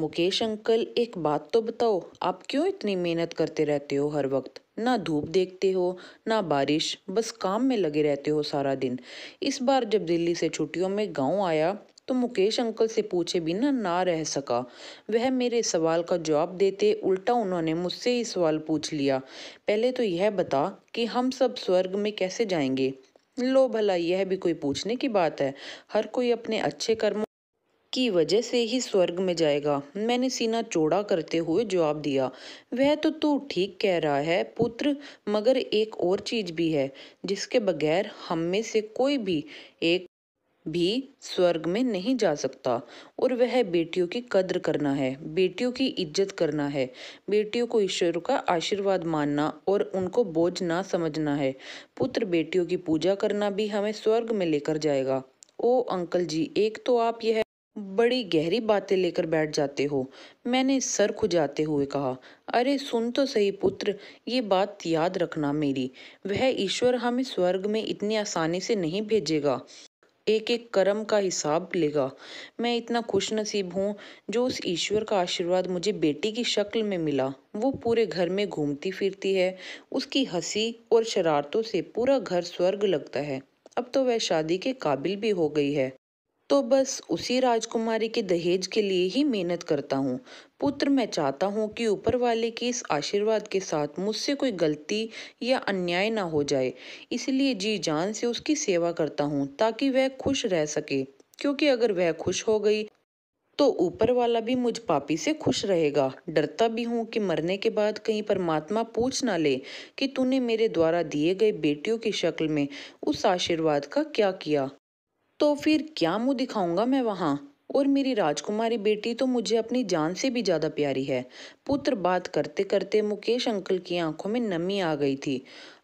Mukesh uncle एक बात तो बताओ आप क्यों इतनी मेहनत करते रहते हो हर वक्त ना धूप देखते हो ना बारिश बस काम में लगे रहते हो सारा दिन इस बार जब दिल्ली से छुट्टियों में गांव आया तो मुकेश अंकल से पूछे बिना ना रह सका वह मेरे सवाल का जवाब देते उल्टा उन्होंने मुझसे ही सवाल पूछ लिया पहले तो यह बता कि हम सब स्वर्ग में कैसे जाएंगे लो भला यह भी कोई पूछने की बात है हर कोई अपने अच्छे कर्मों की वजह से ही स्वर्ग में जाएगा मैंने सीना चौड़ा करते हुए जवाब दिया वह तो तू ठीक कह रहा है पुत्र मगर एक और चीज भी है जिसके बगैर हम में से कोई भी एक भी स्वर्ग में नहीं जा सकता और वह बेटियों की कद्र करना है बेटियों की इज्जत करना है बेटियों को ईश्वर का आशीर्वाद मानना और उनको बोझ ना समझना है पुत्र बेटियों की पूजा करना भी हमें स्वर्ग में लेकर जाएगा ओ अंकल जी एक तो आप यह बड़ी गहरी बातें लेकर बैठ जाते हो मैंने सर खुजाते हुए कहा अरे सुन तो सही पुत्र ये बात याद रखना मेरी वह ईश्वर हमें स्वर्ग में इतनी आसानी से नहीं भेजेगा एक एक कर्म का हिसाब लेगा मैं इतना खुश नसीब हूँ जो उस ईश्वर का आशीर्वाद मुझे बेटी की शक्ल में मिला वो पूरे घर में घूमती फिरती है उसकी हंसी और शरारतों से पूरा घर स्वर्ग लगता है अब तो वह शादी के काबिल भी हो गई है तो बस उसी राजकुमारी के दहेज के लिए ही मेहनत करता हूँ पुत्र मैं चाहता हूँ कि ऊपर वाले के इस आशीर्वाद के साथ मुझसे कोई गलती या अन्याय ना हो जाए इसलिए जी जान से उसकी सेवा करता हूँ ताकि वह खुश रह सके क्योंकि अगर वह खुश हो गई तो ऊपर वाला भी मुझ पापी से खुश रहेगा डरता भी हूँ कि मरने के बाद कहीं परमात्मा पूछ ना ले कि तूने मेरे द्वारा दिए गए बेटियों की शक्ल में उस आशीर्वाद का क्या किया तो फिर क्या मुँह दिखाऊंगा मैं वहाँ और मेरी राजकुमारी बेटी तो मुझे अपनी जान से भी ज़्यादा प्यारी है पुत्र बात करते करते मुकेश अंकल की आंखों में नमी आ गई थी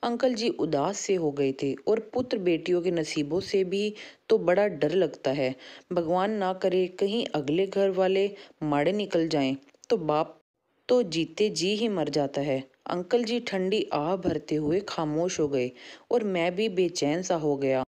अंकल जी उदास से हो गए थे और पुत्र बेटियों के नसीबों से भी तो बड़ा डर लगता है भगवान ना करे कहीं अगले घर वाले माड़े निकल जाएं तो बाप तो जीते जी ही मर जाता है अंकल जी ठंडी आह भरते हुए खामोश हो गए और मैं भी बेचैन सा हो गया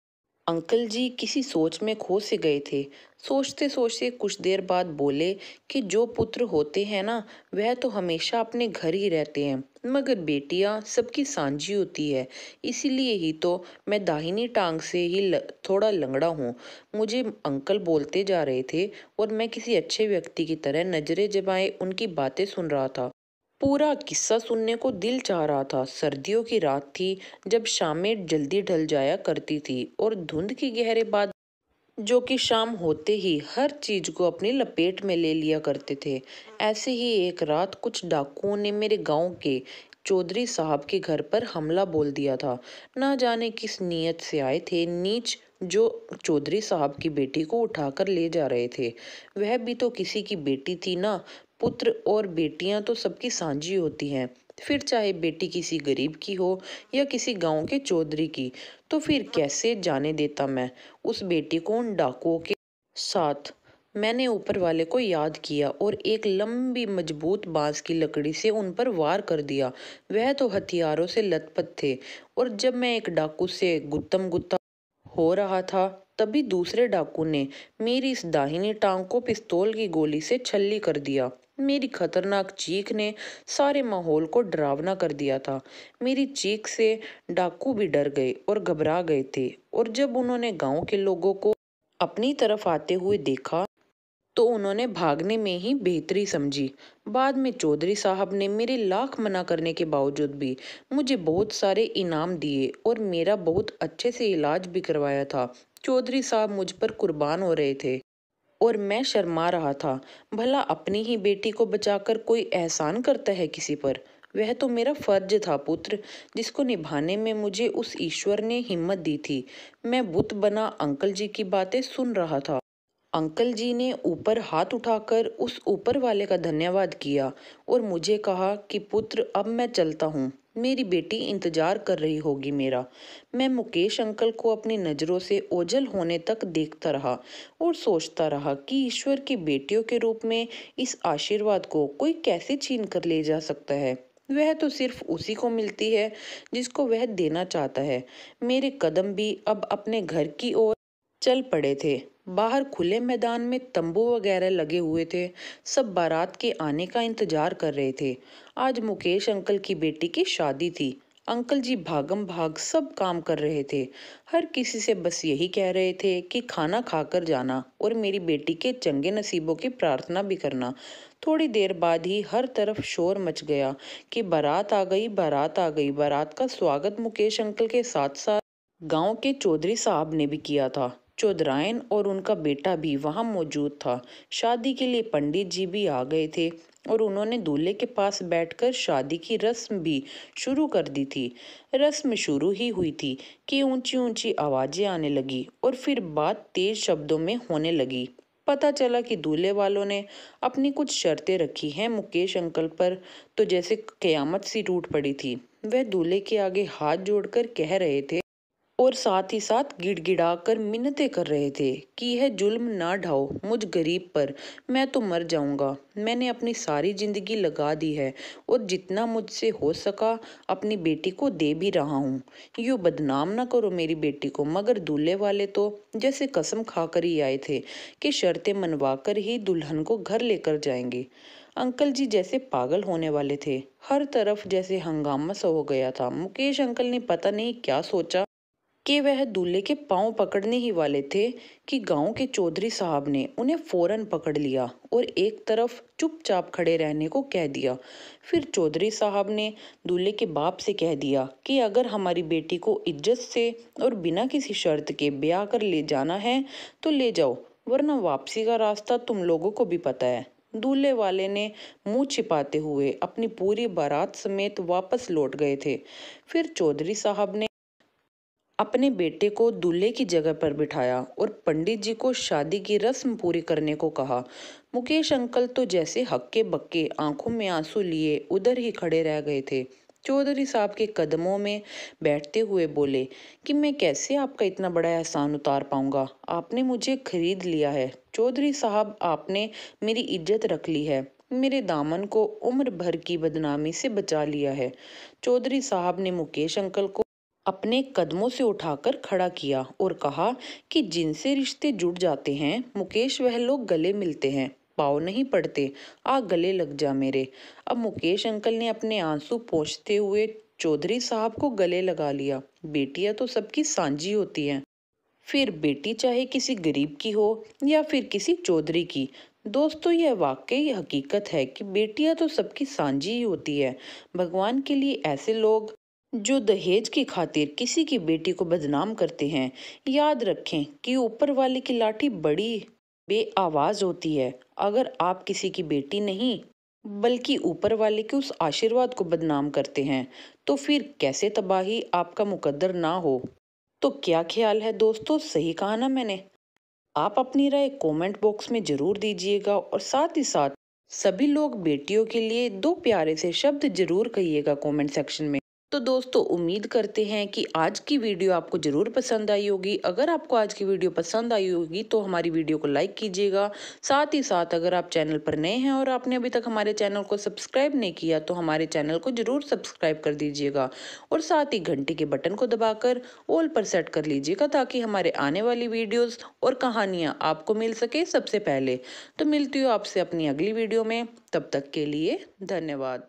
अंकल जी किसी सोच में खो से गए थे सोचते सोचते कुछ देर बाद बोले कि जो पुत्र होते हैं ना वह तो हमेशा अपने घर ही रहते हैं मगर बेटियां सबकी सांझी होती है इसीलिए ही तो मैं दाहिनी टांग से ही ल, थोड़ा लंगड़ा हूँ मुझे अंकल बोलते जा रहे थे और मैं किसी अच्छे व्यक्ति की तरह नजरें जमाए उनकी बातें सुन रहा था पूरा किस्सा सुनने को दिल चाह रहा था सर्दियों की रात थी जब शामें जल्दी ढल जाया करती थी और धुंध की गहरे बाद जो कि शाम होते ही हर चीज़ को अपनी लपेट में ले लिया करते थे ऐसे ही एक रात कुछ डाकुओं ने मेरे गांव के चौधरी साहब के घर पर हमला बोल दिया था ना जाने किस नीयत से आए थे नीच जो चौधरी साहब की बेटी को उठाकर ले जा रहे थे वह भी तो किसी की बेटी थी ना पुत्र और बेटियां तो सबकी सांझी होती हैं फिर चाहे बेटी किसी गरीब की हो या किसी गांव के चौधरी की तो फिर कैसे जाने देता मैं उस बेटी को उन डाकुओं के साथ मैंने ऊपर वाले को याद किया और एक लंबी मजबूत बांस की लकड़ी से उन पर वार कर दिया वह तो हथियारों से लतपत थे और जब मैं एक डाकू से गुत्तम गुत्ता हो रहा था तभी दूसरे डाकू ने मेरी इस दाहिनी टांग को पिस्तौल की गोली से छल्ली कर दिया मेरी खतरनाक चीख ने सारे माहौल को डरावना कर दिया था मेरी चीख से डाकू भी डर गए और घबरा गए थे और जब उन्होंने गांव के लोगों को अपनी तरफ आते हुए देखा तो उन्होंने भागने में ही बेहतरी समझी बाद में चौधरी साहब ने मेरे लाख मना करने के बावजूद भी मुझे बहुत सारे इनाम दिए और मेरा बहुत अच्छे से इलाज भी करवाया था चौधरी साहब मुझ पर कुर्बान हो रहे थे और मैं शर्मा रहा था भला अपनी ही बेटी को बचाकर कोई एहसान करता है किसी पर वह तो मेरा फर्ज था पुत्र जिसको निभाने में मुझे उस ईश्वर ने हिम्मत दी थी मैं बुत बना अंकल जी की बातें सुन रहा था अंकल जी ने ऊपर हाथ उठाकर उस ऊपर वाले का धन्यवाद किया और मुझे कहा कि पुत्र अब मैं चलता हूँ मेरी बेटी इंतज़ार कर रही होगी मेरा मैं मुकेश अंकल को अपनी नज़रों से ओझल होने तक देखता रहा और सोचता रहा कि ईश्वर की बेटियों के रूप में इस आशीर्वाद को कोई कैसे छीन कर ले जा सकता है वह तो सिर्फ उसी को मिलती है जिसको वह देना चाहता है मेरे कदम भी अब अपने घर की ओर चल पड़े थे बाहर खुले मैदान में तंबू वगैरह लगे हुए थे सब बारात के आने का इंतजार कर रहे थे आज मुकेश अंकल की बेटी की शादी थी अंकल जी भागम भाग सब काम कर रहे थे हर किसी से बस यही कह रहे थे कि खाना खाकर जाना और मेरी बेटी के चंगे नसीबों की प्रार्थना भी करना थोड़ी देर बाद ही हर तरफ शोर मच गया कि बारात आ गई बारात आ गई बारात का स्वागत मुकेश अंकल के साथ साथ गांव के चौधरी साहब ने भी किया था चौधरायन और उनका बेटा भी वहाँ मौजूद था शादी के लिए पंडित जी भी आ गए थे और उन्होंने दूल्हे के पास बैठकर शादी की रस्म भी शुरू कर दी थी रस्म शुरू ही हुई थी कि ऊंची ऊंची आवाज़ें आने लगी और फिर बात तेज शब्दों में होने लगी पता चला कि दूल्हे वालों ने अपनी कुछ शर्तें रखी हैं मुकेश अंकल पर तो जैसे क़यामत सी टूट पड़ी थी वह दूल्हे के आगे हाथ जोड़कर कह रहे थे और साथ ही साथ गिड़गिड़ा कर मिन्नतें कर रहे थे कि यह जुल्म ना ढाओ मुझ गरीब पर मैं तो मर जाऊंगा मैंने अपनी सारी ज़िंदगी लगा दी है और जितना मुझसे हो सका अपनी बेटी को दे भी रहा हूँ यूँ बदनाम ना करो मेरी बेटी को मगर दूल्हे वाले तो जैसे कसम खाकर ही आए थे कि शर्तें मनवा कर ही दुल्हन को घर लेकर जाएंगे अंकल जी जैसे पागल होने वाले थे हर तरफ जैसे हंगामा सा हो गया था मुकेश अंकल ने पता नहीं क्या सोचा कि वह दूल्हे के पांव पकड़ने ही वाले थे कि गांव के चौधरी साहब ने उन्हें फौरन पकड़ लिया और एक तरफ चुपचाप खड़े रहने को कह दिया फिर चौधरी साहब ने दूल्हे के बाप से कह दिया कि अगर हमारी बेटी को इज्जत से और बिना किसी शर्त के ब्याह कर ले जाना है तो ले जाओ वरना वापसी का रास्ता तुम लोगों को भी पता है दूल्हे वाले ने मुंह छिपाते हुए अपनी पूरी बारात समेत वापस लौट गए थे फिर चौधरी साहब ने अपने बेटे को दूल्हे की जगह पर बिठाया और पंडित जी को शादी की रस्म पूरी करने को कहा मुकेश अंकल तो जैसे हक्के बक्के आंखों में आंसू लिए उधर ही खड़े रह गए थे चौधरी साहब के कदमों में बैठते हुए बोले कि मैं कैसे आपका इतना बड़ा एहसान उतार पाऊंगा आपने मुझे खरीद लिया है चौधरी साहब आपने मेरी इज्जत रख ली है मेरे दामन को उम्र भर की बदनामी से बचा लिया है चौधरी साहब ने मुकेश अंकल को अपने कदमों से उठाकर खड़ा किया और कहा कि जिनसे रिश्ते जुड़ जाते हैं मुकेश वह लोग गले मिलते हैं पाव नहीं पड़ते आ गले लग जा मेरे अब मुकेश अंकल ने अपने आंसू पोंछते हुए चौधरी साहब को गले लगा लिया बेटियां तो सबकी सांझी होती हैं फिर बेटी चाहे किसी गरीब की हो या फिर किसी चौधरी की दोस्तों यह वाकई हकीकत है कि बेटियां तो सबकी सांझी ही होती है भगवान के लिए ऐसे लोग जो दहेज की खातिर किसी की बेटी को बदनाम करते हैं याद रखें कि ऊपर वाले की लाठी बड़ी बे आवाज़ होती है अगर आप किसी की बेटी नहीं बल्कि ऊपर वाले के उस आशीर्वाद को बदनाम करते हैं तो फिर कैसे तबाही आपका मुकद्दर ना हो तो क्या ख्याल है दोस्तों सही कहा ना मैंने आप अपनी राय कमेंट बॉक्स में ज़रूर दीजिएगा और साथ ही साथ सभी लोग बेटियों के लिए दो प्यारे से शब्द ज़रूर कहिएगा कमेंट सेक्शन में तो दोस्तों उम्मीद करते हैं कि आज की वीडियो आपको ज़रूर पसंद आई होगी अगर आपको आज की वीडियो पसंद आई होगी तो हमारी वीडियो को लाइक कीजिएगा साथ ही साथ अगर आप चैनल पर नए हैं और आपने अभी तक हमारे चैनल को सब्सक्राइब नहीं किया तो हमारे चैनल को ज़रूर सब्सक्राइब कर दीजिएगा और साथ ही घंटे के बटन को दबाकर ऑल पर सेट कर लीजिएगा ताकि हमारे आने वाली वीडियोज़ और कहानियाँ आपको मिल सके सबसे पहले तो मिलती हूँ आपसे अपनी अगली वीडियो में तब तक के लिए धन्यवाद